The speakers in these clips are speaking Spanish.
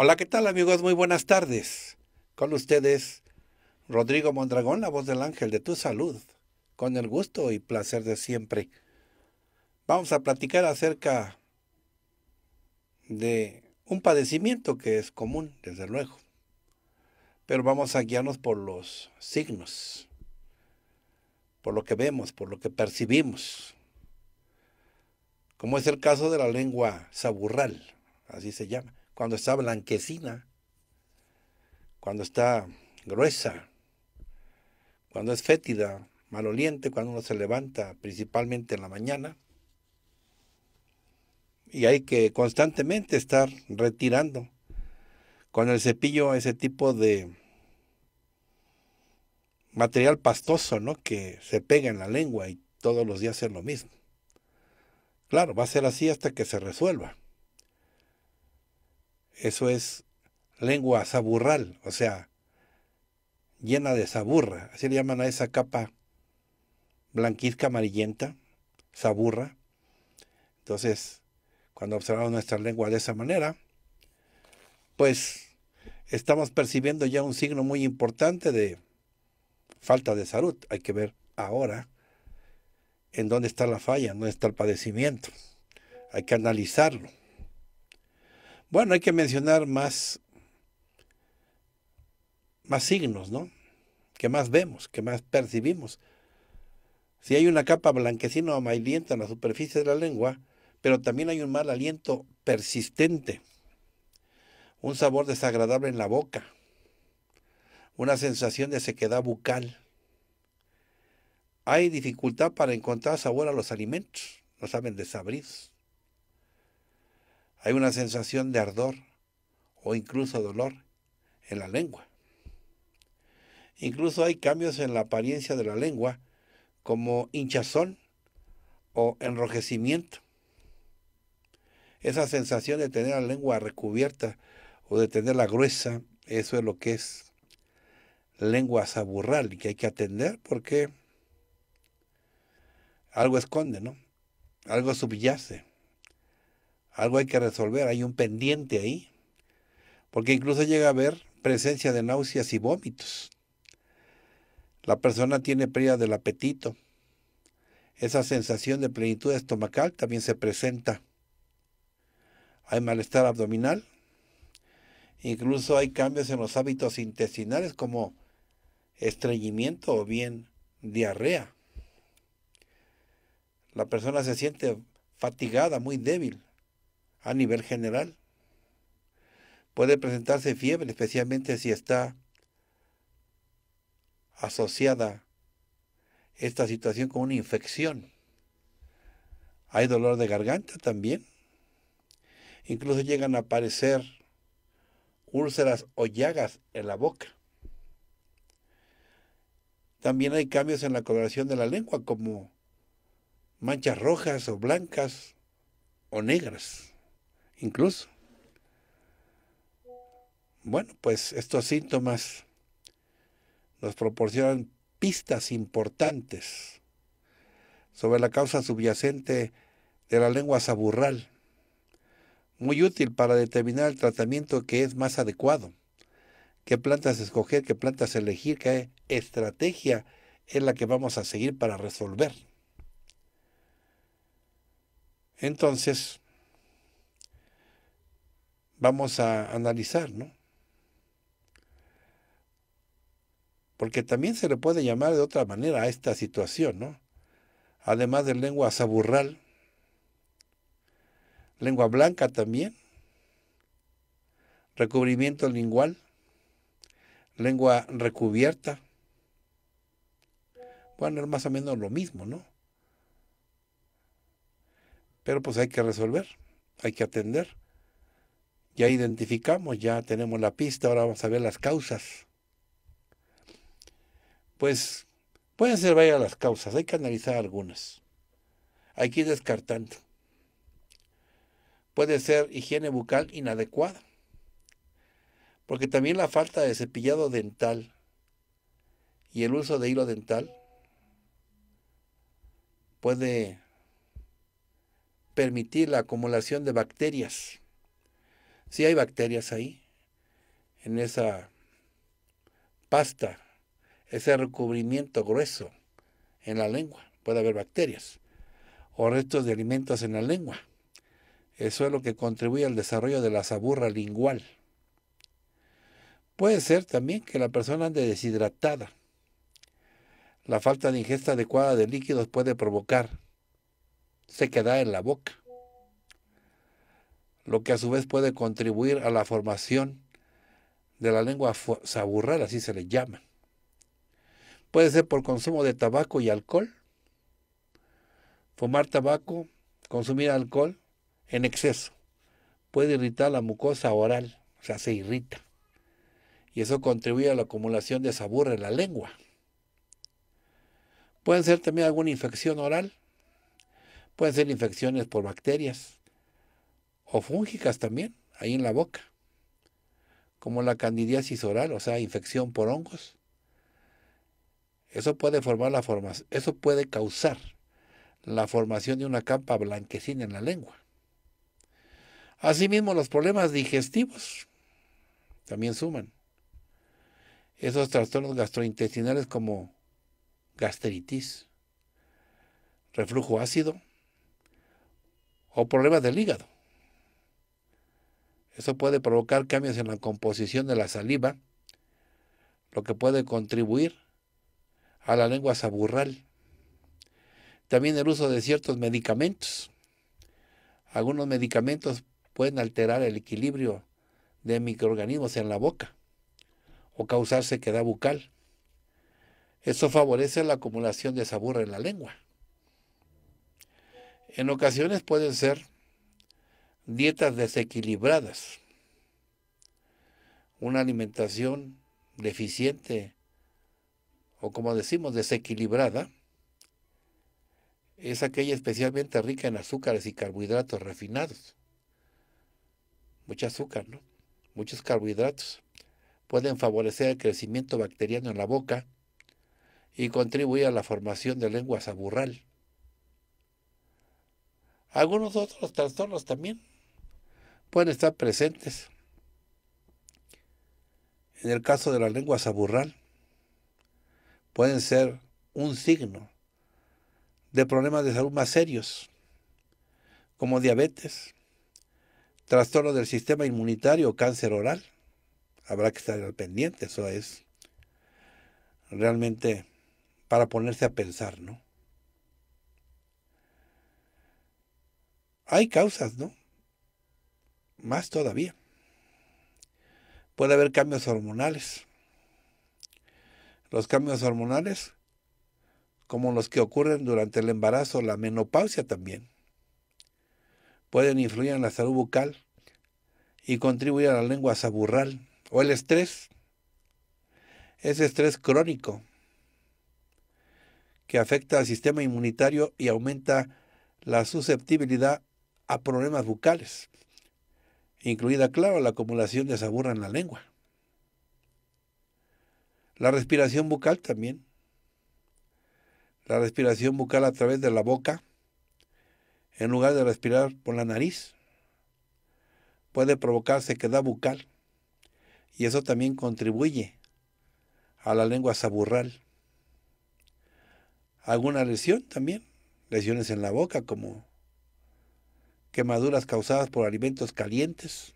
Hola, ¿qué tal amigos? Muy buenas tardes. Con ustedes, Rodrigo Mondragón, la voz del ángel de tu salud, con el gusto y placer de siempre. Vamos a platicar acerca de un padecimiento que es común, desde luego, pero vamos a guiarnos por los signos, por lo que vemos, por lo que percibimos, como es el caso de la lengua saburral, así se llama cuando está blanquecina, cuando está gruesa, cuando es fétida, maloliente, cuando uno se levanta principalmente en la mañana. Y hay que constantemente estar retirando con el cepillo ese tipo de material pastoso, ¿no? Que se pega en la lengua y todos los días es lo mismo. Claro, va a ser así hasta que se resuelva. Eso es lengua saburral, o sea, llena de saburra. Así le llaman a esa capa blanquizca amarillenta, saburra. Entonces, cuando observamos nuestra lengua de esa manera, pues estamos percibiendo ya un signo muy importante de falta de salud. Hay que ver ahora en dónde está la falla, en dónde está el padecimiento. Hay que analizarlo. Bueno, hay que mencionar más, más signos, ¿no? Que más vemos, que más percibimos. Si hay una capa blanquecina o amarillenta en la superficie de la lengua, pero también hay un mal aliento persistente, un sabor desagradable en la boca, una sensación de sequedad bucal. Hay dificultad para encontrar sabor a los alimentos, no saben desabridos. Hay una sensación de ardor o incluso dolor en la lengua. Incluso hay cambios en la apariencia de la lengua como hinchazón o enrojecimiento. Esa sensación de tener la lengua recubierta o de tenerla gruesa, eso es lo que es lengua saburral y que hay que atender porque algo esconde, ¿no? Algo subyace. Algo hay que resolver, hay un pendiente ahí. Porque incluso llega a haber presencia de náuseas y vómitos. La persona tiene pérdida del apetito. Esa sensación de plenitud estomacal también se presenta. Hay malestar abdominal. Incluso hay cambios en los hábitos intestinales como estreñimiento o bien diarrea. La persona se siente fatigada, muy débil a nivel general. Puede presentarse fiebre, especialmente si está asociada esta situación con una infección. Hay dolor de garganta también. Incluso llegan a aparecer úlceras o llagas en la boca. También hay cambios en la coloración de la lengua, como manchas rojas o blancas o negras incluso. Bueno, pues estos síntomas nos proporcionan pistas importantes sobre la causa subyacente de la lengua saburral, muy útil para determinar el tratamiento que es más adecuado, qué plantas escoger, qué plantas elegir, qué estrategia es la que vamos a seguir para resolver. Entonces, vamos a analizar, ¿no? Porque también se le puede llamar de otra manera a esta situación, ¿no? Además de lengua saburral, lengua blanca también, recubrimiento lingual, lengua recubierta. Bueno, es más o menos lo mismo, ¿no? Pero pues hay que resolver, hay que atender. Ya identificamos, ya tenemos la pista, ahora vamos a ver las causas. Pues pueden ser varias las causas, hay que analizar algunas. Hay que ir descartando. Puede ser higiene bucal inadecuada, porque también la falta de cepillado dental y el uso de hilo dental puede permitir la acumulación de bacterias si hay bacterias ahí, en esa pasta, ese recubrimiento grueso en la lengua. Puede haber bacterias o restos de alimentos en la lengua. Eso es lo que contribuye al desarrollo de la saburra lingual. Puede ser también que la persona ande deshidratada. La falta de ingesta adecuada de líquidos puede provocar sequedad en la boca lo que a su vez puede contribuir a la formación de la lengua saburral, así se le llama. Puede ser por consumo de tabaco y alcohol. Fumar tabaco, consumir alcohol en exceso puede irritar la mucosa oral, o sea, se irrita. Y eso contribuye a la acumulación de saburra en la lengua. Pueden ser también alguna infección oral, pueden ser infecciones por bacterias, o fúngicas también, ahí en la boca, como la candidiasis oral, o sea, infección por hongos. Eso puede, formar la forma, eso puede causar la formación de una capa blanquecina en la lengua. Asimismo, los problemas digestivos también suman. Esos trastornos gastrointestinales como gastritis, reflujo ácido o problemas del hígado. Eso puede provocar cambios en la composición de la saliva, lo que puede contribuir a la lengua saburral. También el uso de ciertos medicamentos. Algunos medicamentos pueden alterar el equilibrio de microorganismos en la boca o causar sequedad bucal. Eso favorece la acumulación de sabor en la lengua. En ocasiones pueden ser dietas desequilibradas, una alimentación deficiente o como decimos desequilibrada, es aquella especialmente rica en azúcares y carbohidratos refinados. Mucha azúcar, ¿no? Muchos carbohidratos pueden favorecer el crecimiento bacteriano en la boca y contribuir a la formación de lenguas saburral. Algunos otros trastornos también pueden estar presentes. En el caso de la lengua saburral, pueden ser un signo de problemas de salud más serios, como diabetes, trastorno del sistema inmunitario, cáncer oral. Habrá que estar al pendiente, eso es realmente para ponerse a pensar, ¿no? Hay causas, ¿no? más todavía. Puede haber cambios hormonales. Los cambios hormonales, como los que ocurren durante el embarazo, la menopausia también, pueden influir en la salud bucal y contribuir a la lengua saburral o el estrés. Ese estrés crónico que afecta al sistema inmunitario y aumenta la susceptibilidad a problemas bucales incluida, claro, la acumulación de saburra en la lengua. La respiración bucal también. La respiración bucal a través de la boca, en lugar de respirar por la nariz, puede provocar sequedad bucal y eso también contribuye a la lengua saburral. Alguna lesión también, lesiones en la boca como quemaduras causadas por alimentos calientes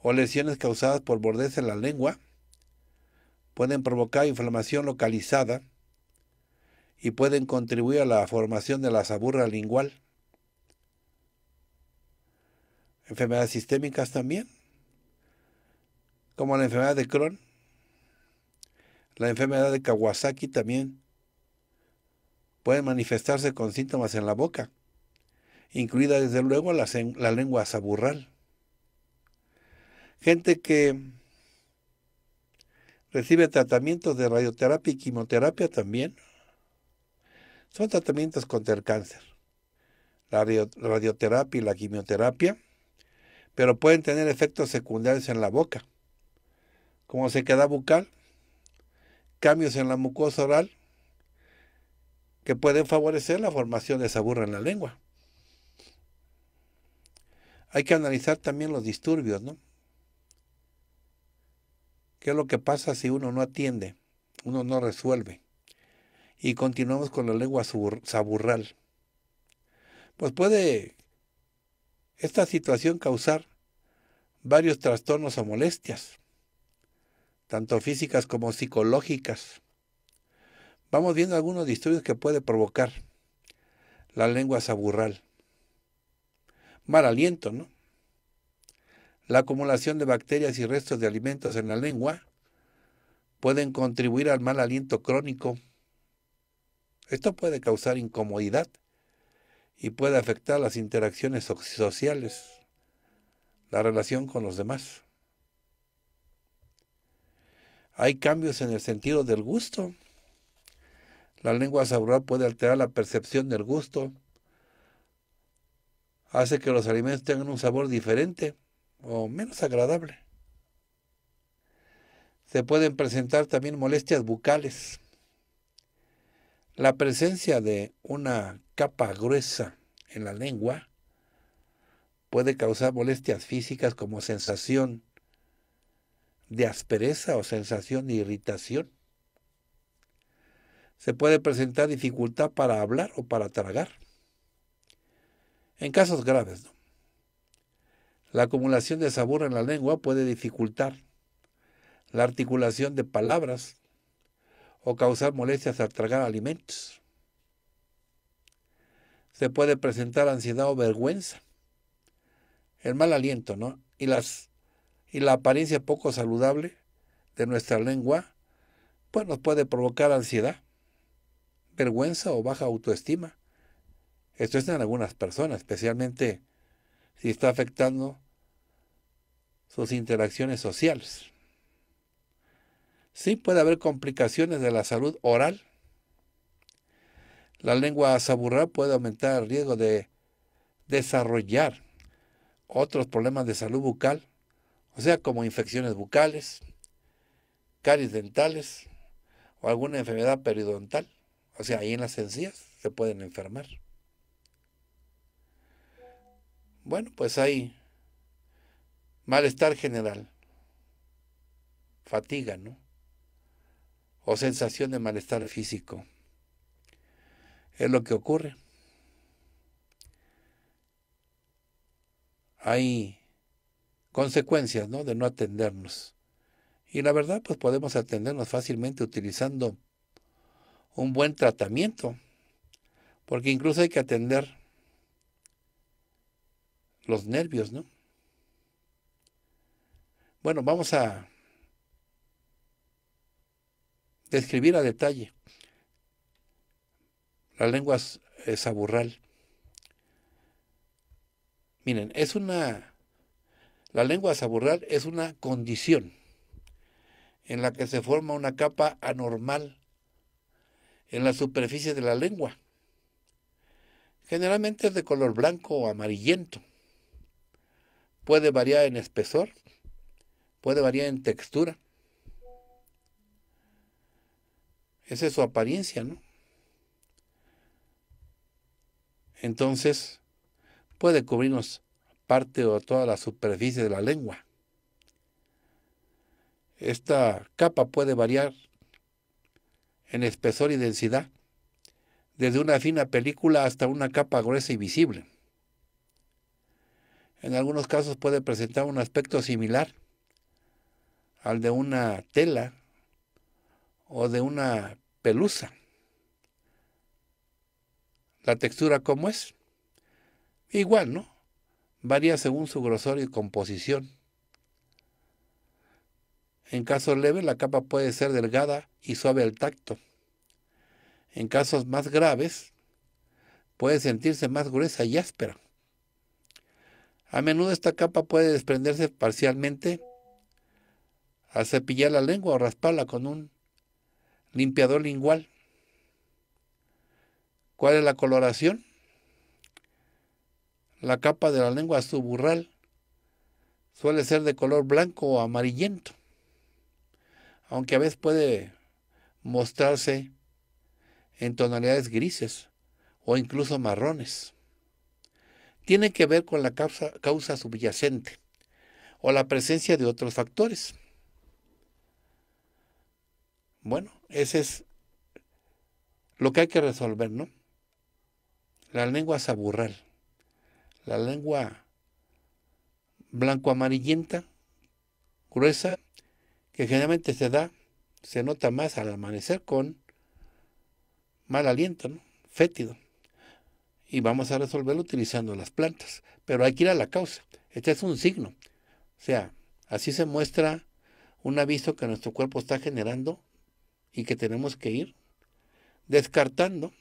o lesiones causadas por bordes en la lengua pueden provocar inflamación localizada y pueden contribuir a la formación de la saburra lingual. Enfermedades sistémicas también, como la enfermedad de Crohn, la enfermedad de Kawasaki también pueden manifestarse con síntomas en la boca incluida desde luego la, lengua saburral. Gente que recibe tratamientos de radioterapia y quimioterapia también. Son tratamientos contra el cáncer. La radioterapia y la quimioterapia, pero pueden tener efectos secundarios en la boca, como sequedad bucal, cambios en la mucosa oral, que pueden favorecer la formación de saburra en la lengua. Hay que analizar también los disturbios, ¿no? ¿Qué es lo que pasa si uno no atiende? Uno no resuelve. Y continuamos con la lengua saburral. Pues puede esta situación causar varios trastornos o molestias, tanto físicas como psicológicas. Vamos viendo algunos disturbios que puede provocar la lengua saburral. Mal aliento, ¿no? La acumulación de bacterias y restos de alimentos en la lengua pueden contribuir al mal aliento crónico. Esto puede causar incomodidad y puede afectar las interacciones sociales, la relación con los demás. Hay cambios en el sentido del gusto. La lengua sabrosa puede alterar la percepción del gusto hace que los alimentos tengan un sabor diferente o menos agradable. Se pueden presentar también molestias bucales. La presencia de una capa gruesa en la lengua puede causar molestias físicas como sensación de aspereza o sensación de irritación. Se puede presentar dificultad para hablar o para tragar. En casos graves, La acumulación de sabor en la lengua puede dificultar la articulación de palabras o causar molestias al tragar alimentos. Se puede presentar ansiedad o vergüenza, el mal aliento, Y, las, y la apariencia poco saludable de nuestra lengua, pues nos puede provocar ansiedad, vergüenza o baja autoestima, esto es en algunas personas, especialmente si está afectando sus interacciones sociales. Sí puede haber complicaciones de la salud oral. La lengua saburra puede aumentar el riesgo de desarrollar otros problemas de salud bucal, o sea, como infecciones bucales, caries dentales o alguna enfermedad periodontal. O sea, ahí en las encías se pueden enfermar. Bueno, pues hay malestar general, fatiga, ¿no? O sensación de malestar físico. Es lo que ocurre. Hay consecuencias, ¿no? De no atendernos. Y la verdad, pues podemos atendernos fácilmente utilizando un buen tratamiento, porque incluso hay que atender los nervios, ¿no? Bueno, vamos a describir a detalle la lengua eh, saburral. Miren, es una la lengua saburral es una condición en la que se forma una capa anormal en la superficie de la lengua. Generalmente es de color blanco o amarillento puede variar en espesor, puede variar en textura. Esa es su apariencia, ¿no? Entonces, puede cubrirnos parte o toda la superficie de la lengua. Esta capa puede variar en espesor y densidad, desde una fina película hasta una capa gruesa y visible. En algunos casos puede presentar un aspecto similar al de una tela o de una pelusa. La textura cómo es. Igual, ¿no? Varía según su grosor y composición. En casos leves la capa puede ser delgada y suave al tacto. En casos más graves puede sentirse más gruesa y áspera. A menudo esta capa puede desprenderse parcialmente al cepillar la lengua o rasparla con un limpiador lingual. ¿Cuál es la coloración? La capa de la lengua suburral suele ser de color blanco o amarillento, aunque a veces puede mostrarse en tonalidades grises o incluso marrones. Tiene que ver con la causa, subyacente o la presencia de otros factores. Bueno, ese es lo que hay que resolver, ¿no? La lengua saburral, la lengua blanco-amarillenta, gruesa, que generalmente se da, se nota más al amanecer con mal aliento, fétido y vamos a resolverlo utilizando las plantas. Pero hay que ir a la causa. Este es un signo. O sea, así se muestra un aviso que nuestro cuerpo está generando y que tenemos que ir descartando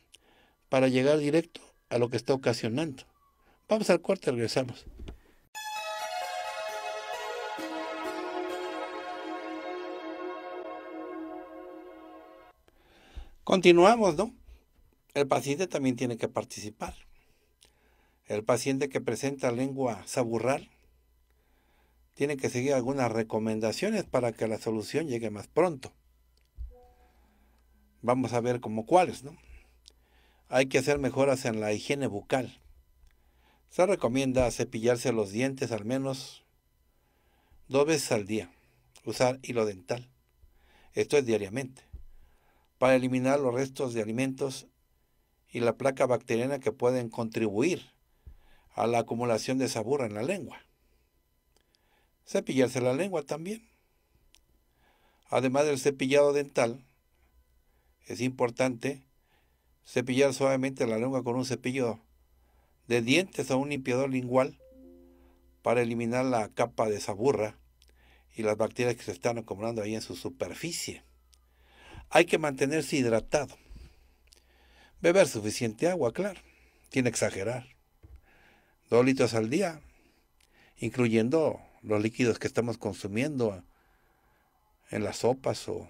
para llegar directo a lo que está ocasionando. Vamos al y regresamos. Continuamos, ¿no? El paciente también tiene que participar. El paciente que presenta lengua saburral tiene que seguir algunas recomendaciones para que la solución llegue más pronto. Vamos a ver como cuáles, ¿no? Hay que hacer mejoras en la higiene bucal. Se recomienda cepillarse los dientes al menos dos veces al día, usar hilo dental. Esto es diariamente, para eliminar los restos de alimentos y la placa bacteriana que pueden contribuir a la acumulación de sabor en la lengua. Cepillarse la lengua también. Además del cepillado dental, es importante cepillar suavemente la lengua con un cepillo de dientes o un limpiador lingual para eliminar la capa de saburra y las bacterias que se están acumulando ahí en su superficie. Hay que mantenerse hidratado. Beber suficiente agua, claro, sin exagerar. Dos litros al día, incluyendo los líquidos que estamos consumiendo en las sopas o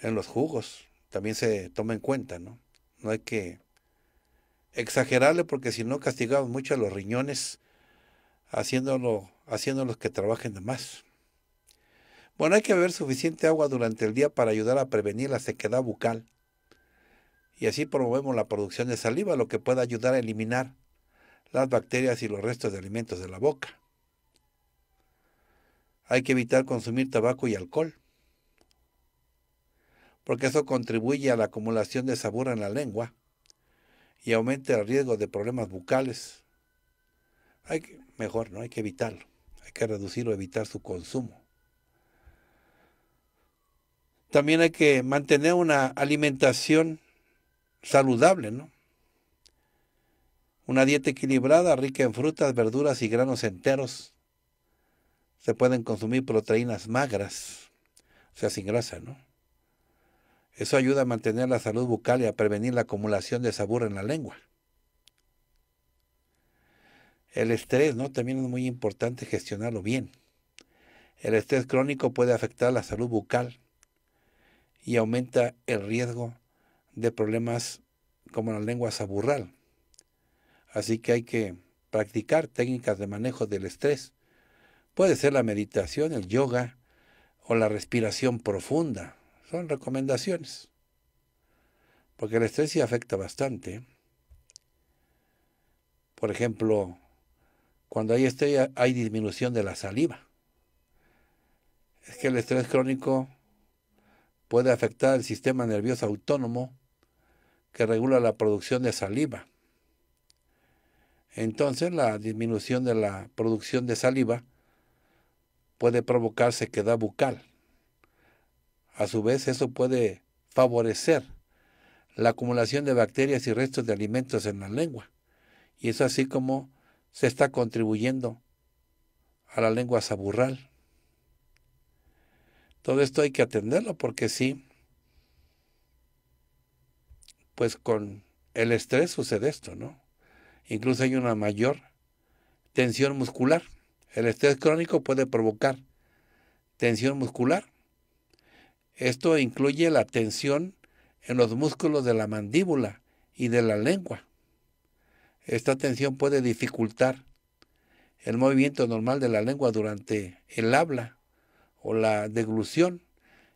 en los jugos. También se toma en cuenta, ¿no? No hay que exagerarle porque si no castigamos mucho a los riñones haciéndolo, haciéndolos que trabajen de más. Bueno, hay que beber suficiente agua durante el día para ayudar a prevenir la sequedad bucal y así promovemos la producción de saliva, lo que puede ayudar a eliminar las bacterias y los restos de alimentos de la boca. Hay que evitar consumir tabaco y alcohol, porque eso contribuye a la acumulación de sabor en la lengua y aumenta el riesgo de problemas bucales. Hay que, mejor, ¿no? Hay que evitarlo. Hay que reducir o evitar su consumo. También hay que mantener una alimentación saludable, ¿no? Una dieta equilibrada, rica en frutas, verduras y granos enteros. Se pueden consumir proteínas magras, o sea, sin grasa, ¿no? Eso ayuda a mantener la salud bucal y a prevenir la acumulación de sabor en la lengua. El estrés, ¿no? También es muy importante gestionarlo bien. El estrés crónico puede afectar la salud bucal y aumenta el riesgo de problemas como la lengua saburral. Así que hay que practicar técnicas de manejo del estrés. Puede ser la meditación, el yoga o la respiración profunda. Son recomendaciones. Porque el estrés sí afecta bastante. Por ejemplo, cuando hay estrés hay disminución de la saliva. Es que el estrés crónico puede afectar el sistema nervioso autónomo que regula la producción de saliva. Entonces la disminución de la producción de saliva puede provocar sequedad bucal. A su vez, eso puede favorecer la acumulación de bacterias y restos de alimentos en la lengua. Y es así como se está contribuyendo a la lengua saburral. Todo esto hay que atenderlo porque sí, pues con el estrés sucede esto, ¿no? Incluso hay una mayor tensión muscular. El estrés crónico puede provocar tensión muscular. Esto incluye la tensión en los músculos de la mandíbula y de la lengua. Esta tensión puede dificultar el movimiento normal de la lengua durante el habla o la deglución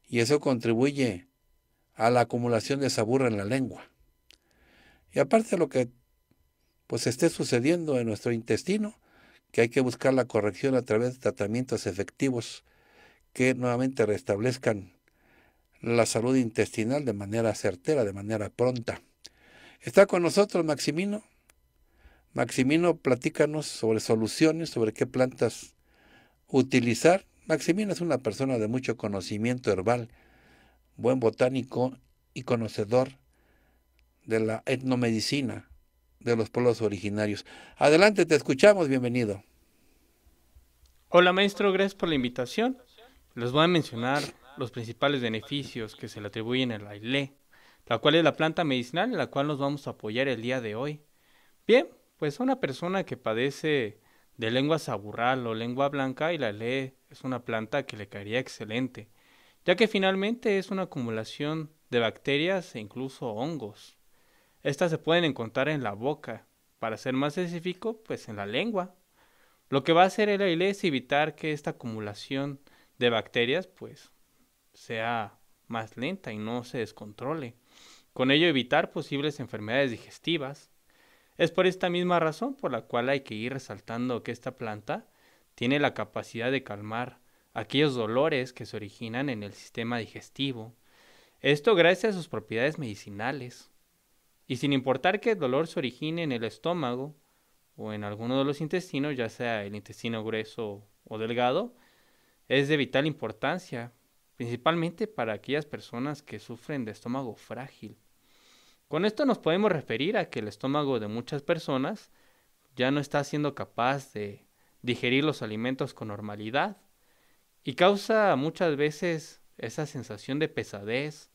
y eso contribuye a la acumulación de sabor en la lengua. Y aparte de lo que pues esté sucediendo en nuestro intestino, que hay que buscar la corrección a través de tratamientos efectivos que nuevamente restablezcan la salud intestinal de manera certera, de manera pronta. Está con nosotros Maximino. Maximino, platícanos sobre soluciones, sobre qué plantas utilizar. Maximino es una persona de mucho conocimiento herbal, buen botánico y conocedor de la etnomedicina de los pueblos originarios. Adelante, te escuchamos, bienvenido. Hola maestro, gracias por la invitación. Les voy a mencionar los principales beneficios que se le atribuyen al aile la cual es la planta medicinal en la cual nos vamos a apoyar el día de hoy. Bien, pues una persona que padece de lengua saburral o lengua blanca y la Aile es una planta que le caería excelente, ya que finalmente es una acumulación de bacterias e incluso hongos. Estas se pueden encontrar en la boca, para ser más específico, pues en la lengua. Lo que va a hacer el aire es evitar que esta acumulación de bacterias pues sea más lenta y no se descontrole. Con ello evitar posibles enfermedades digestivas. Es por esta misma razón por la cual hay que ir resaltando que esta planta tiene la capacidad de calmar aquellos dolores que se originan en el sistema digestivo. Esto gracias a sus propiedades medicinales y sin importar que el dolor se origine en el estómago o en alguno de los intestinos, ya sea el intestino grueso o delgado, es de vital importancia, principalmente para aquellas personas que sufren de estómago frágil. Con esto nos podemos referir a que el estómago de muchas personas ya no está siendo capaz de digerir los alimentos con normalidad y causa muchas veces esa sensación de pesadez,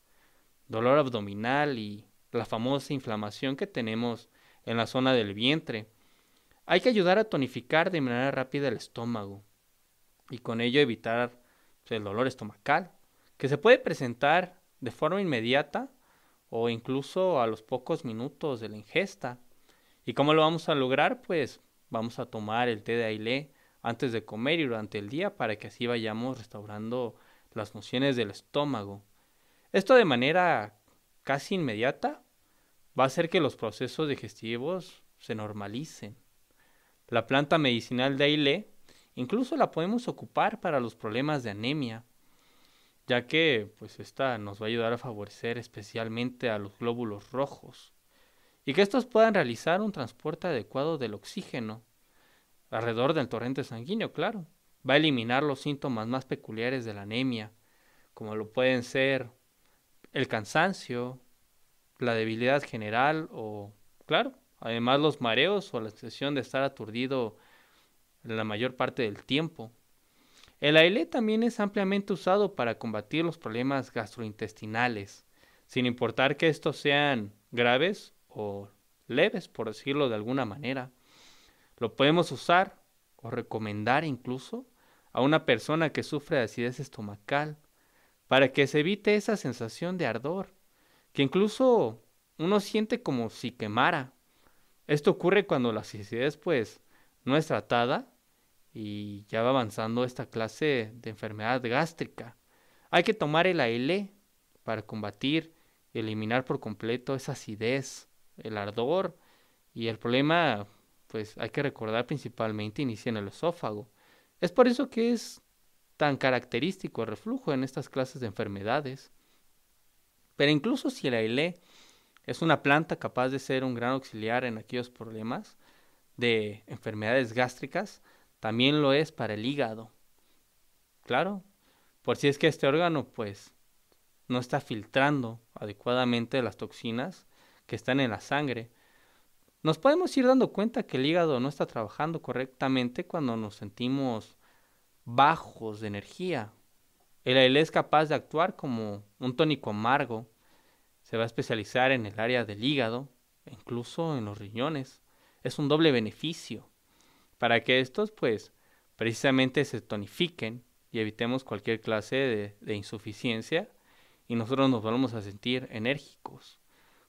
dolor abdominal y la famosa inflamación que tenemos en la zona del vientre. Hay que ayudar a tonificar de manera rápida el estómago y con ello evitar pues, el dolor estomacal, que se puede presentar de forma inmediata o incluso a los pocos minutos de la ingesta. ¿Y cómo lo vamos a lograr? Pues vamos a tomar el té de ailé antes de comer y durante el día para que así vayamos restaurando las funciones del estómago. Esto de manera casi inmediata va a hacer que los procesos digestivos se normalicen. La planta medicinal de Aile incluso la podemos ocupar para los problemas de anemia, ya que pues esta nos va a ayudar a favorecer especialmente a los glóbulos rojos y que estos puedan realizar un transporte adecuado del oxígeno alrededor del torrente sanguíneo, claro. Va a eliminar los síntomas más peculiares de la anemia, como lo pueden ser el cansancio, la debilidad general o, claro, además los mareos o la sensación de estar aturdido la mayor parte del tiempo. El aloe también es ampliamente usado para combatir los problemas gastrointestinales, sin importar que estos sean graves o leves, por decirlo de alguna manera. Lo podemos usar o recomendar incluso a una persona que sufre de acidez estomacal para que se evite esa sensación de ardor, que incluso uno siente como si quemara. Esto ocurre cuando la acidez pues no es tratada y ya va avanzando esta clase de enfermedad gástrica. Hay que tomar el AL para combatir eliminar por completo esa acidez, el ardor y el problema pues hay que recordar principalmente inicia en el esófago. Es por eso que es tan característico el reflujo en estas clases de enfermedades. Pero incluso si el ailé es una planta capaz de ser un gran auxiliar en aquellos problemas de enfermedades gástricas, también lo es para el hígado. Claro, por si es que este órgano pues no está filtrando adecuadamente las toxinas que están en la sangre. Nos podemos ir dando cuenta que el hígado no está trabajando correctamente cuando nos sentimos bajos de energía. El él, es capaz de actuar como un tónico amargo. Se va a especializar en el área del hígado, e incluso en los riñones. Es un doble beneficio para que estos, pues, precisamente se tonifiquen y evitemos cualquier clase de, de insuficiencia y nosotros nos vamos a sentir enérgicos,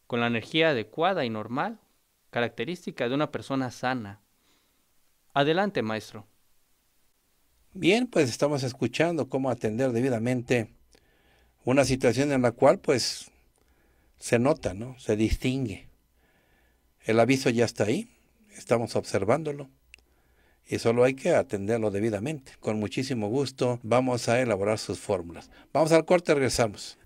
con la energía adecuada y normal, característica de una persona sana. Adelante, maestro. Bien, pues estamos escuchando cómo atender debidamente una situación en la cual pues se nota, ¿no? Se distingue. El aviso ya está ahí, estamos observándolo y solo hay que atenderlo debidamente. Con muchísimo gusto vamos a elaborar sus fórmulas. Vamos al corte, regresamos.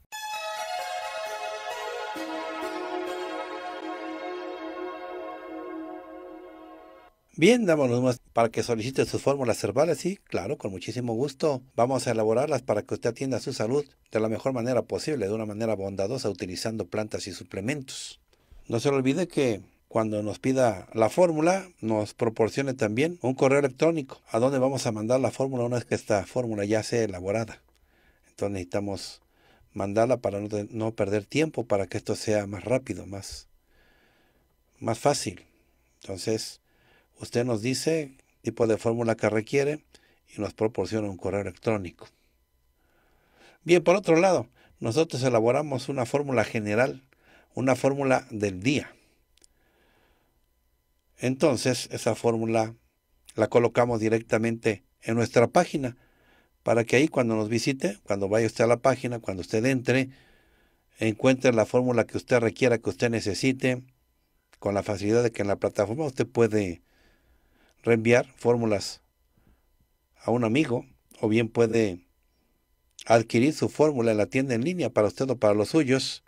Bien, damos los para que solicite sus fórmulas herbales y, claro, con muchísimo gusto, vamos a elaborarlas para que usted atienda su salud de la mejor manera posible, de una manera bondadosa, utilizando plantas y suplementos. No se le olvide que cuando nos pida la fórmula, nos proporcione también un correo electrónico a donde vamos a mandar la fórmula una vez que esta fórmula ya sea elaborada. Entonces necesitamos mandarla para no, no perder tiempo, para que esto sea más rápido, más, más fácil. Entonces, Usted nos dice tipo de fórmula que requiere y nos proporciona un correo electrónico. Bien, por otro lado, nosotros elaboramos una fórmula general, una fórmula del día. Entonces, esa fórmula la colocamos directamente en nuestra página para que ahí cuando nos visite, cuando vaya usted a la página, cuando usted entre, encuentre la fórmula que usted requiera, que usted necesite, con la facilidad de que en la plataforma usted puede reenviar fórmulas a un amigo o bien puede adquirir su fórmula en la tienda en línea para usted o para los suyos,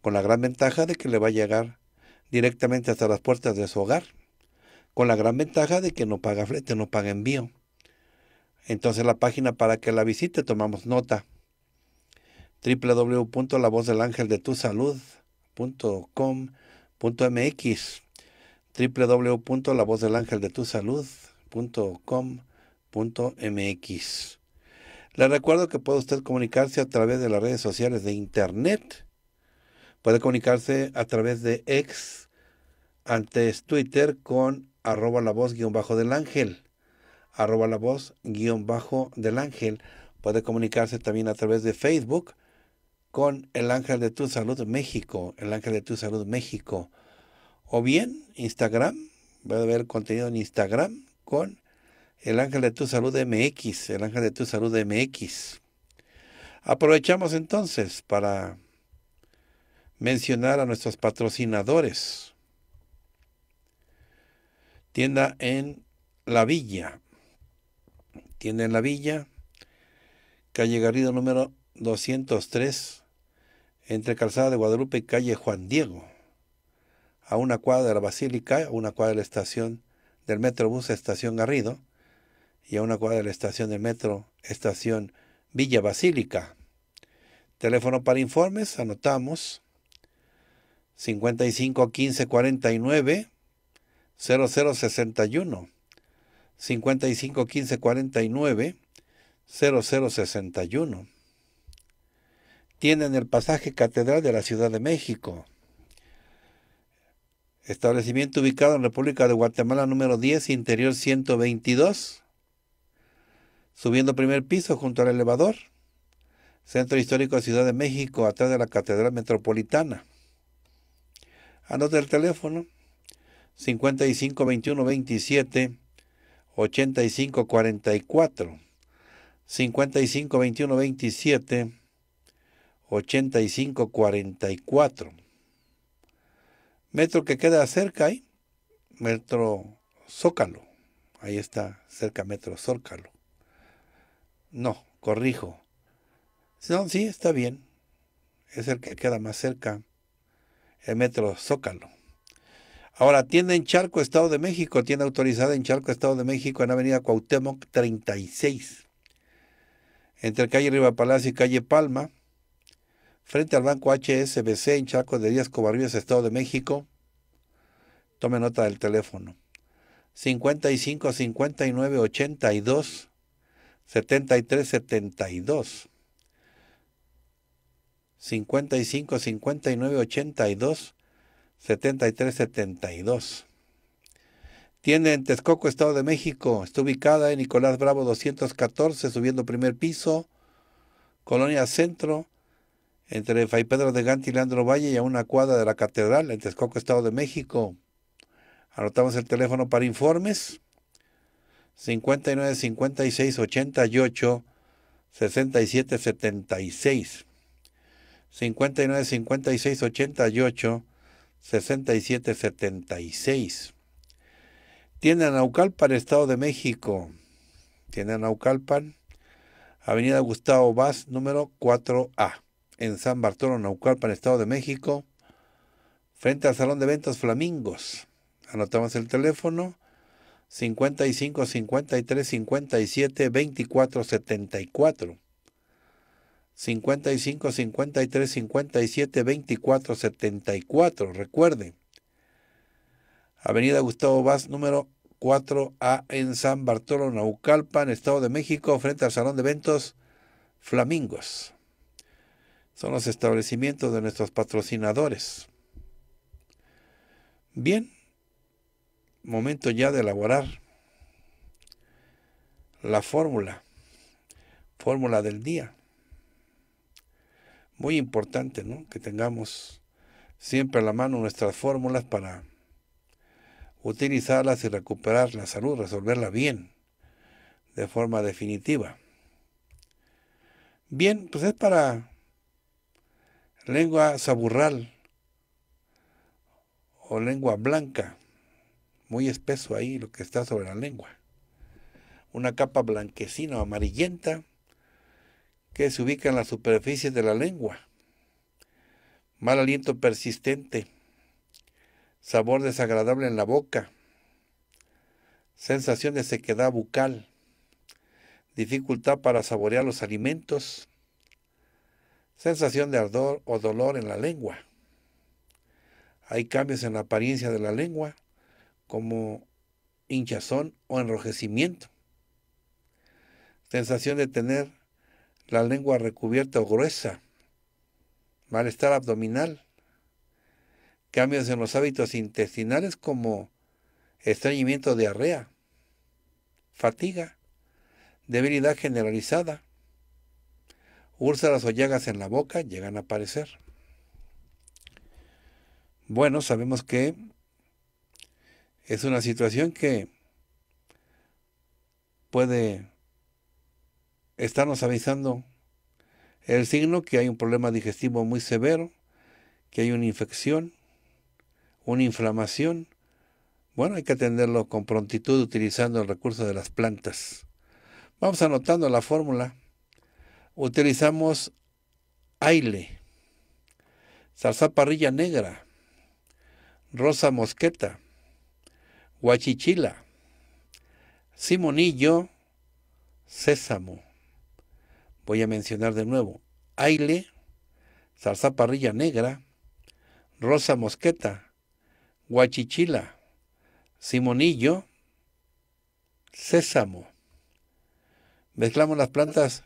con la gran ventaja de que le va a llegar directamente hasta las puertas de su hogar, con la gran ventaja de que no paga flete, no paga envío. Entonces la página para que la visite tomamos nota www.lavozdelangeldetusalud.com.mx www.lavozdelangeldetusalud.com.mx. Le recuerdo que puede usted comunicarse a través de las redes sociales de Internet. Puede comunicarse a través de ex, antes Twitter, con arroba la voz guión bajo del ángel. Arroba la voz guión bajo del ángel. Puede comunicarse también a través de Facebook con el ángel de tu salud México. El ángel de tu salud México o bien Instagram, voy a ver contenido en Instagram con el ángel de tu salud MX, el ángel de tu salud MX. Aprovechamos entonces para mencionar a nuestros patrocinadores. Tienda en La Villa. Tienda en La Villa, calle Garrido número 203, entre Calzada de Guadalupe y calle Juan Diego a una cuadra de la Basílica, a una cuadra de la estación del Metrobús Estación Garrido y a una cuadra de la estación del Metro Estación Villa Basílica. Teléfono para informes, anotamos 55 0061 55 0061 tienen el pasaje Catedral de la Ciudad de México establecimiento ubicado en República de Guatemala número 10, interior 122, subiendo primer piso junto al elevador, Centro Histórico de Ciudad de México, atrás de la Catedral Metropolitana. Anota el teléfono 55 21 27 85 27 metro que queda cerca ahí, metro Zócalo. Ahí está, cerca metro Zócalo. No, corrijo. No, sí, está bien. Es el que queda más cerca, el metro Zócalo. Ahora, tienda en Charco, Estado de México, tienda autorizada en Charco, Estado de México, en Avenida Cuauhtémoc 36, entre calle Riva Palacio y calle Palma, frente al Banco HSBC en Chaco de Díaz Covarrubias, Estado de México. Tome nota del teléfono. 55 59 82 73 72. 55 59 82 73 72. Tiene en Texcoco, Estado de México. Está ubicada en Nicolás Bravo 214, subiendo primer piso, Colonia Centro, entre Fray Pedro de Gante y Leandro Valle y a una cuadra de la Catedral en Texcoco, Estado de México. Anotamos el teléfono para informes 59 56 88 67 76 59 56 88 67 76 Tienda Naucalpan, Estado de México. Tienda Naucalpan, Avenida Gustavo Vaz, número 4A en San Bartolo, Naucalpa, Naucalpan, Estado de México, frente al Salón de Eventos Flamingos. Anotamos el teléfono 55 53 57 24 74. 55 53 57 24 74. Recuerde, Avenida Gustavo Vaz, número 4A en San Bartolo, Naucalpa, Naucalpan, Estado de México, frente al Salón de Eventos Flamingos son los establecimientos de nuestros patrocinadores. Bien, momento ya de elaborar la fórmula, fórmula del día. Muy importante, ¿no? Que tengamos siempre a la mano nuestras fórmulas para utilizarlas y recuperar la salud, resolverla bien, de forma definitiva. Bien, pues es para lengua saburral o lengua blanca, muy espeso ahí lo que está sobre la lengua. Una capa blanquecina o amarillenta que se ubica en la superficie de la lengua. Mal aliento persistente. Sabor desagradable en la boca. Sensación de sequedad bucal. Dificultad para saborear los alimentos sensación de ardor o dolor en la lengua. Hay cambios en la apariencia de la lengua, como hinchazón o enrojecimiento. Sensación de tener la lengua recubierta o gruesa, malestar abdominal, cambios en los hábitos intestinales como estreñimiento, diarrea, fatiga, debilidad generalizada, Úlceras o llagas en la boca llegan a aparecer. Bueno, sabemos que es una situación que puede estarnos avisando el signo que hay un problema digestivo muy severo, que hay una infección, una inflamación. Bueno, hay que atenderlo con prontitud utilizando el recurso de las plantas. Vamos anotando la fórmula Utilizamos aile, salsa parrilla negra, rosa mosqueta, guachichila, simonillo, sésamo. Voy a mencionar de nuevo, aile, salsa parrilla negra, rosa mosqueta, guachichila, simonillo, sésamo. Mezclamos las plantas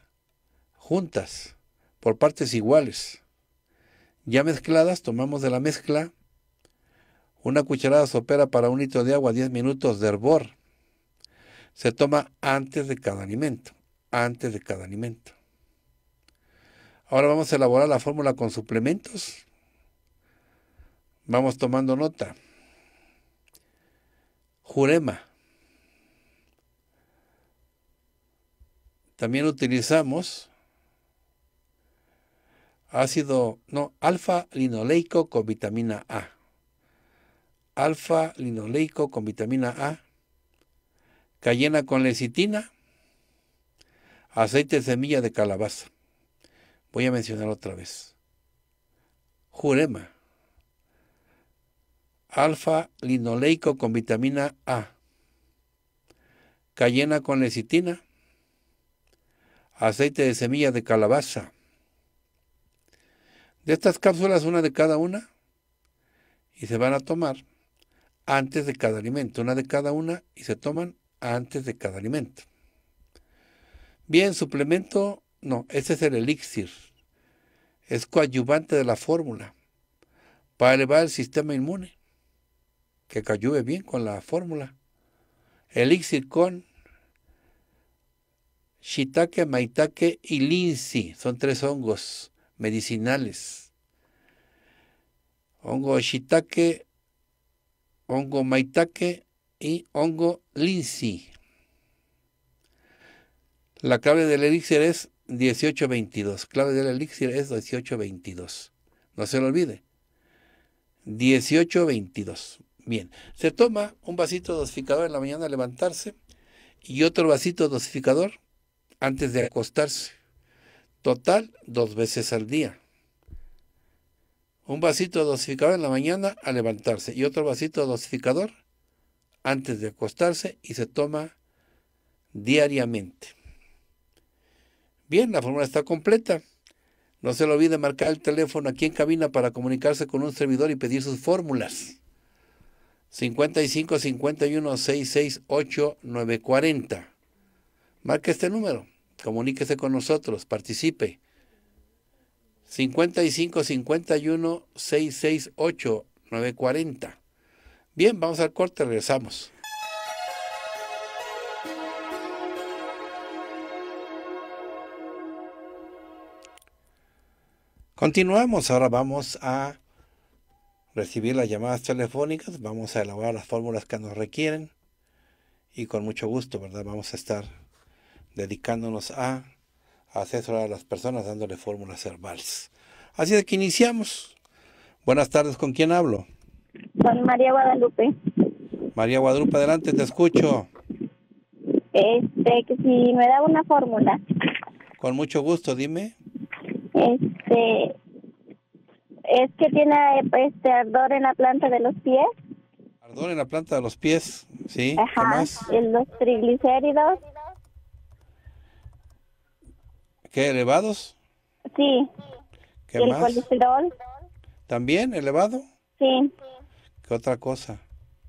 juntas, por partes iguales. Ya mezcladas, tomamos de la mezcla una cucharada sopera para un litro de agua, 10 minutos de hervor. Se toma antes de cada alimento, antes de cada alimento. Ahora vamos a elaborar la fórmula con suplementos. Vamos tomando nota. Jurema. También utilizamos ácido, no, alfa linoleico con vitamina A. Alfa linoleico con vitamina A, cayena con lecitina, aceite de semilla de calabaza. Voy a mencionar otra vez. Jurema. Alfa linoleico con vitamina A. Cayena con lecitina. Aceite de semilla de calabaza de estas cápsulas, una de cada una, y se van a tomar antes de cada alimento. Una de cada una y se toman antes de cada alimento. Bien, suplemento, no, este es el elixir. Es coadyuvante de la fórmula para elevar el sistema inmune, que coadyuve bien con la fórmula. Elixir con shiitake, maitake y linsi, son tres hongos medicinales. Hongo shiitake, hongo maitake y hongo linsi. La clave del elixir es 1822. Clave del elixir es 1822. No se lo olvide. 1822. Bien, se toma un vasito dosificador en la mañana al levantarse y otro vasito dosificador antes de acostarse. Total, dos veces al día. Un vasito dosificador en la mañana al levantarse y otro vasito dosificador antes de acostarse y se toma diariamente. Bien, la fórmula está completa. No se le olvide marcar el teléfono aquí en cabina para comunicarse con un servidor y pedir sus fórmulas. 55 51 668 940. Marque este número. Comuníquese con nosotros, participe. 55 51 668 940. Bien, vamos al corte, regresamos. Continuamos, ahora vamos a recibir las llamadas telefónicas, vamos a elaborar las fórmulas que nos requieren y con mucho gusto, ¿verdad? Vamos a estar dedicándonos a, asesorar a las personas dándole fórmulas herbales. Así es que iniciamos. Buenas tardes, ¿con quién hablo? Con María Guadalupe. María Guadalupe, adelante, te escucho. Este, que si me da una fórmula. Con mucho gusto, dime. Este, es que tiene este ardor en la planta de los pies. Ardor en la planta de los pies, sí. Ajá. Los triglicéridos ¿Qué, elevados? Sí. ¿Qué el colesterol? ¿También elevado? Sí. ¿Qué otra cosa?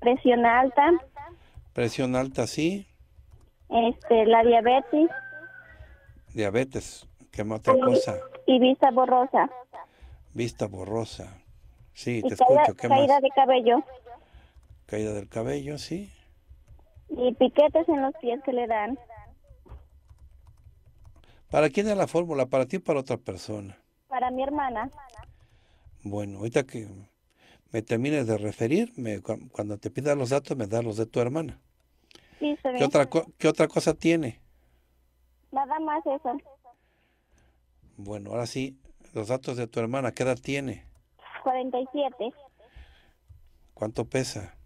Presión alta. Presión alta, sí. Este, la diabetes. Diabetes, ¿qué otra y, cosa? Y vista borrosa. Vista borrosa. Sí, te escucho. ¿Qué caída de cabello. Caída del cabello, sí. Y piquetes en los pies que le dan. ¿Para quién es la fórmula? ¿Para ti o para otra persona? Para mi hermana. Bueno, ahorita que me termines de referir, cuando te pidas los datos, me da los de tu hermana. ¿Qué otra, ¿Qué otra cosa tiene? Nada más eso. Bueno, ahora sí, los datos de tu hermana, ¿qué edad tiene? 47. ¿Cuánto pesa?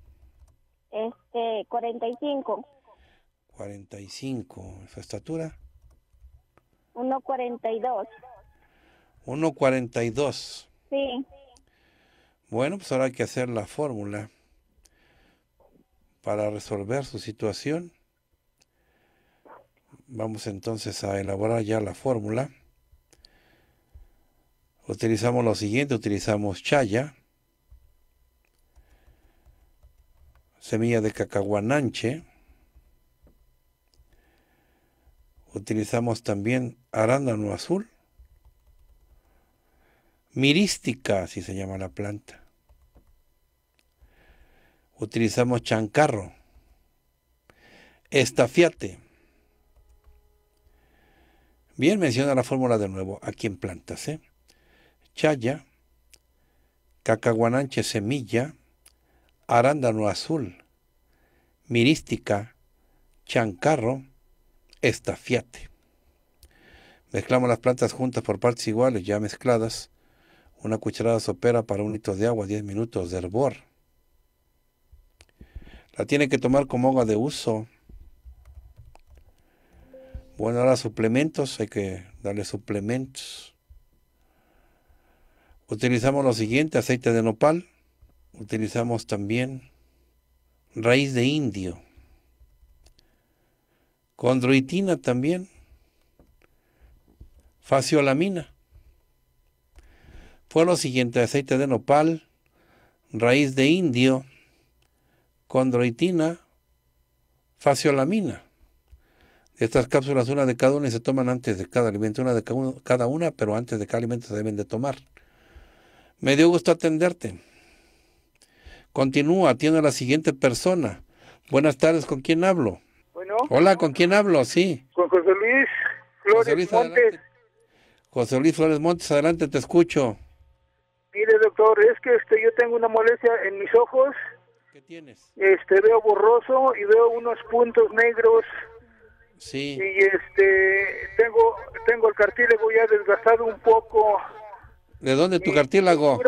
Este, 45. 45. ¿Su estatura? 1.42. 1.42. Sí. Bueno, pues ahora hay que hacer la fórmula para resolver su situación. Vamos entonces a elaborar ya la fórmula. Utilizamos lo siguiente, utilizamos chaya, semilla de cacahuananche. Utilizamos también arándano azul. Mirística, así se llama la planta. Utilizamos chancarro, estafiate. Bien, menciona la fórmula de nuevo, aquí en plantas. ¿eh? Chaya, cacaguananche semilla, arándano azul, mirística, chancarro, estafiate. Mezclamos las plantas juntas por partes iguales, ya mezcladas. Una cucharada sopera para un litro de agua, 10 minutos de hervor. La tiene que tomar como agua de uso. Bueno, ahora suplementos, hay que darle suplementos. Utilizamos lo siguiente, aceite de nopal. Utilizamos también raíz de indio. Condroitina también faciolamina. Fue lo siguiente, aceite de nopal, raíz de indio, condroitina, faciolamina. Estas cápsulas, una de cada una, y se toman antes de cada alimento, una de cada una, pero antes de cada alimento se deben de tomar. Me dio gusto atenderte. Continúa, atiendo a la siguiente persona. Buenas tardes, ¿con quién hablo? Bueno. Hola, ¿con quién hablo? Sí. Con José Luis Flores José Luis Flores Montes, adelante, te escucho. Mire, doctor, es que este, yo tengo una molestia en mis ojos. ¿Qué tienes? Este, veo borroso y veo unos puntos negros. Sí. Y este, tengo, tengo el cartílago ya desgastado un poco. ¿De dónde tu cartílago?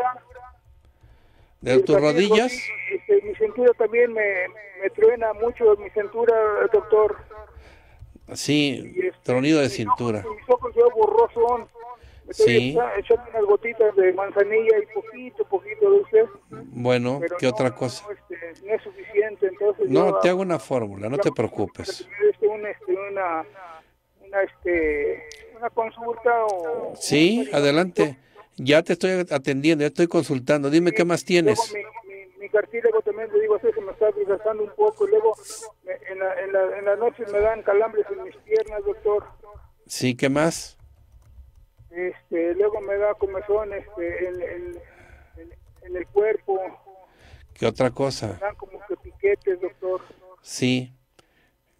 ¿De tus rodillas? Este, mi cintura también me, me truena mucho, mi cintura, doctor. Sí, y este, tronido de mis cintura. Ojos, mis ojos yo borrosos Sí. Echando unas gotitas de manzanilla y poquito, poquito de dulce. Bueno, Pero ¿qué no, otra cosa? No, este, no, es suficiente, entonces... No, yo, te hago una fórmula, no te preocupes. Este, un, este, una, una, este, una consulta o... Sí, adelante. Ya te estoy atendiendo, ya estoy consultando. Dime sí, qué más tienes. Mi, cartílago también le digo así, que me está desgastando un poco. Y luego en, la, en, la, en la noche me dan calambres en mis piernas, doctor. Sí, ¿qué más? Este, luego me da comezón este, en, en el cuerpo. ¿Qué otra cosa? Me dan como que piquetes, doctor. Sí.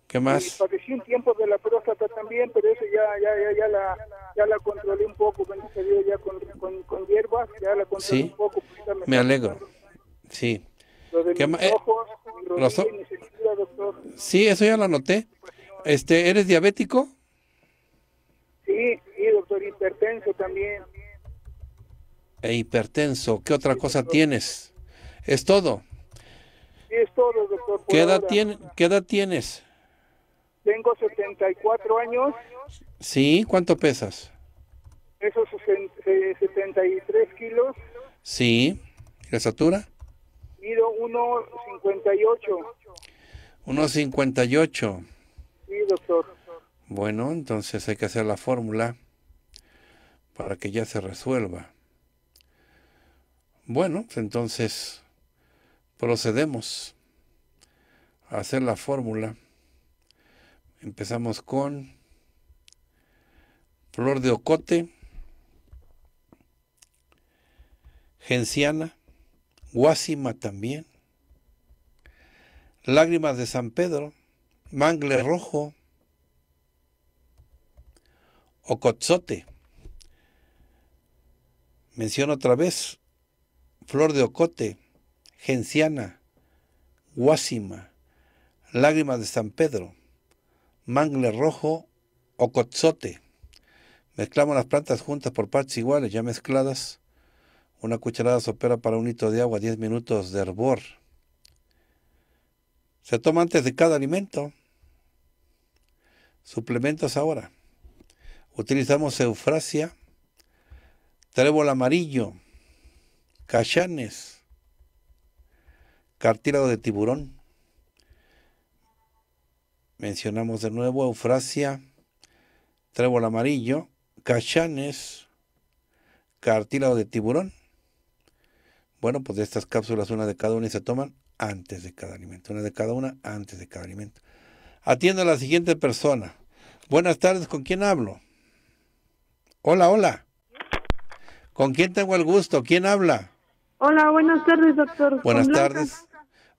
¿Qué más? Sí, padecí un tiempo de la próstata también, pero eso ya ya ya, ya la ya la controlé un poco, ya con, con, con hierbas, ya la controlé ¿Sí? un poco. Pues, me alegro. Sí. Eh, sí, eso ya lo anoté. Este, ¿Eres diabético? Sí, doctor, hipertenso también. E hipertenso, ¿qué otra cosa tienes? ¿Es todo? Sí, es todo, doctor. ¿Qué edad, ¿Qué tienes? Tengo 74 años. Sí, ¿cuánto pesas? Peso 73 eh, kilos. Sí, la 1.58. 1.58. Sí, doctor. Bueno, entonces hay que hacer la fórmula para que ya se resuelva. Bueno, pues entonces procedemos a hacer la fórmula. Empezamos con flor de ocote, genciana, Guásima también, Lágrimas de San Pedro, Mangle Rojo, Ocotzote. Menciono otra vez Flor de Ocote, Genciana, guasima Lágrimas de San Pedro, Mangle Rojo, Ocotzote. Mezclamos las plantas juntas por partes iguales, ya mezcladas, una cucharada sopera para un litro de agua, 10 minutos de hervor. Se toma antes de cada alimento. Suplementos ahora. Utilizamos eufrasia, trébol amarillo, cachanes, cartílago de tiburón. Mencionamos de nuevo eufrasia, trébol amarillo, cachanes, cartílago de tiburón bueno, pues de estas cápsulas, una de cada una y se toman antes de cada alimento. Una de cada una antes de cada alimento. Atiendo a la siguiente persona. Buenas tardes, ¿con quién hablo? Hola, hola. ¿Con quién tengo el gusto? ¿Quién habla? Hola, buenas tardes, doctor. Buenas tardes.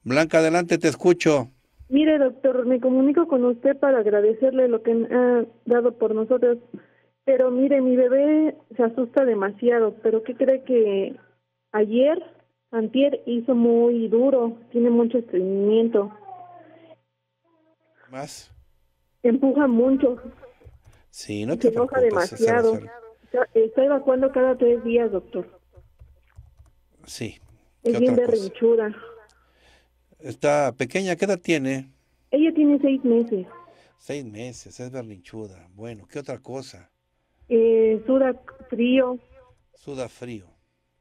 Blanca, adelante, te escucho. Mire, doctor, me comunico con usted para agradecerle lo que ha dado por nosotros. Pero mire, mi bebé se asusta demasiado, pero ¿qué cree que ayer, antier hizo muy duro, tiene mucho estreñimiento. ¿Más? Empuja mucho. Sí, no te se empuja demasiado. Está evacuando cada tres días, doctor. Sí. Es bien berrinchuda. Está pequeña, ¿qué edad tiene? Ella tiene seis meses. Seis meses, es berrinchuda. Bueno, ¿qué otra cosa? Eh, suda frío. Suda frío.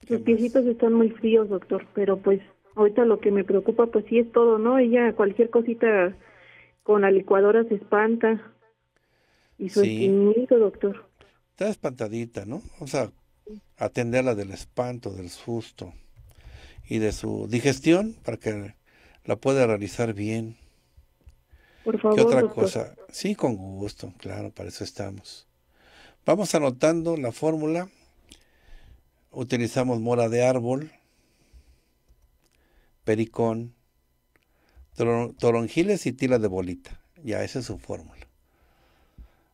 Los piecitos están muy fríos, doctor, pero pues ahorita lo que me preocupa pues sí es todo, ¿no? Ella cualquier cosita con la licuadora se espanta. Y su sí. doctor. Está espantadita, ¿no? O sea, atenderla del espanto, del susto y de su digestión para que la pueda realizar bien. Por favor. ¿Qué otra cosa? Sí, con gusto, claro, para eso estamos. Vamos anotando la fórmula utilizamos mora de árbol, pericón, toronjiles y tila de bolita. Ya, esa es su fórmula.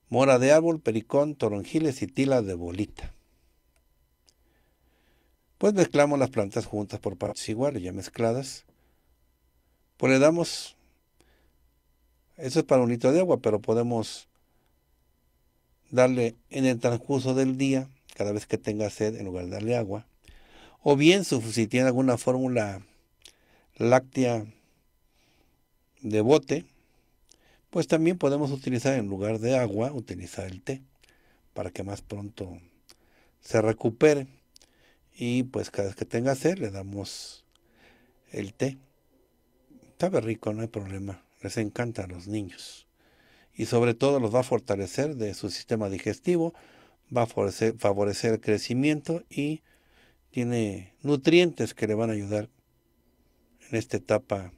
Mora de árbol, pericón, toronjiles y tila de bolita. Pues mezclamos las plantas juntas por partes iguales, ya mezcladas. Pues le damos, eso es para un litro de agua, pero podemos darle en el transcurso del día cada vez que tenga sed en lugar de darle agua. O bien si tiene alguna fórmula láctea de bote, pues también podemos utilizar en lugar de agua, utilizar el té para que más pronto se recupere. Y pues cada vez que tenga sed le damos el té. Sabe rico, no hay problema. Les encanta a los niños. Y sobre todo los va a fortalecer de su sistema digestivo, va a favorecer, el crecimiento y tiene nutrientes que le van a ayudar en esta etapa,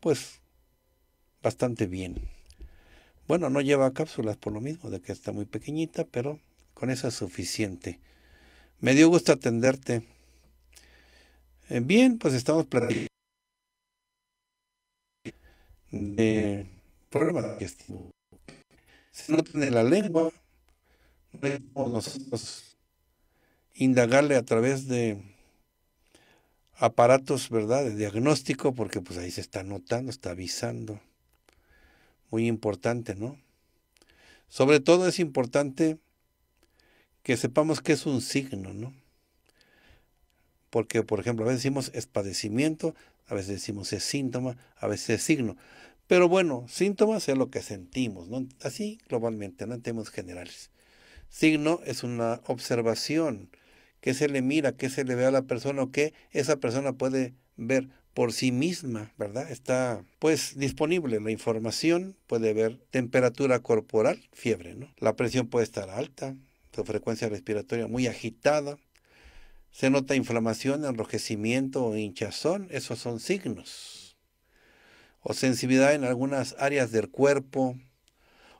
pues bastante bien. Bueno, no lleva cápsulas por lo mismo, de que está muy pequeñita, pero con eso es suficiente. Me dio gusto atenderte. Eh, bien, pues estamos platicando de problema no Se nota en la lengua, nosotros indagarle a través de aparatos, ¿verdad?, de diagnóstico, porque pues ahí se está notando, está avisando. Muy importante, ¿no? Sobre todo es importante que sepamos que es un signo, ¿no? Porque, por ejemplo, a veces decimos es padecimiento, a veces decimos es síntoma, a veces es signo. Pero bueno, síntomas es lo que sentimos, ¿no? Así globalmente, no en generales. Signo es una observación, que se le mira, que se le ve a la persona o que esa persona puede ver por sí misma, ¿verdad? Está pues disponible la información, puede ver temperatura corporal, fiebre, ¿no? La presión puede estar alta, su frecuencia respiratoria muy agitada, se nota inflamación, enrojecimiento o hinchazón, esos son signos. O sensibilidad en algunas áreas del cuerpo,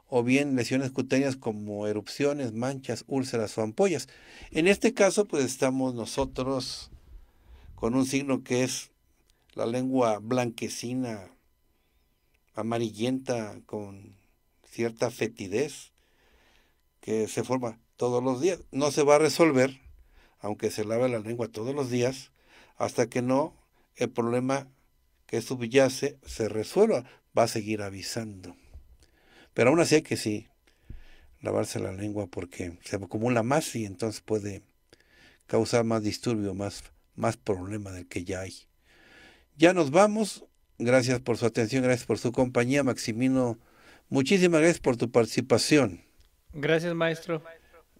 o bien lesiones cutáneas como erupciones, manchas, úlceras o ampollas. En este caso, pues estamos nosotros con un signo que es la lengua blanquecina, amarillenta, con cierta fetidez, que se forma todos los días. No se va a resolver, aunque se lave la lengua todos los días, hasta que no el problema que subyace se resuelva. Va a seguir avisando. Pero aún así hay que sí lavarse la lengua porque se acumula más y entonces puede causar más disturbio, más, más problema del que ya hay. Ya nos vamos. Gracias por su atención, gracias por su compañía, Maximino. Muchísimas gracias por tu participación. Gracias, maestro.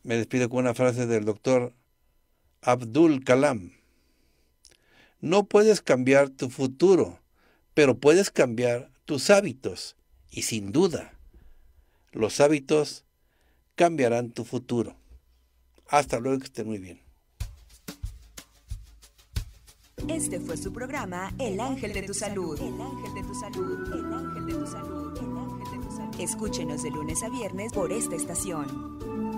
Me despido con una frase del doctor Abdul Kalam. No puedes cambiar tu futuro, pero puedes cambiar tus hábitos. Y sin duda, los hábitos cambiarán tu futuro. Hasta luego, que estén muy bien. Este fue su programa El Ángel de tu Salud. de Salud. El Ángel de tu Salud. Escúchenos de lunes a viernes por esta estación.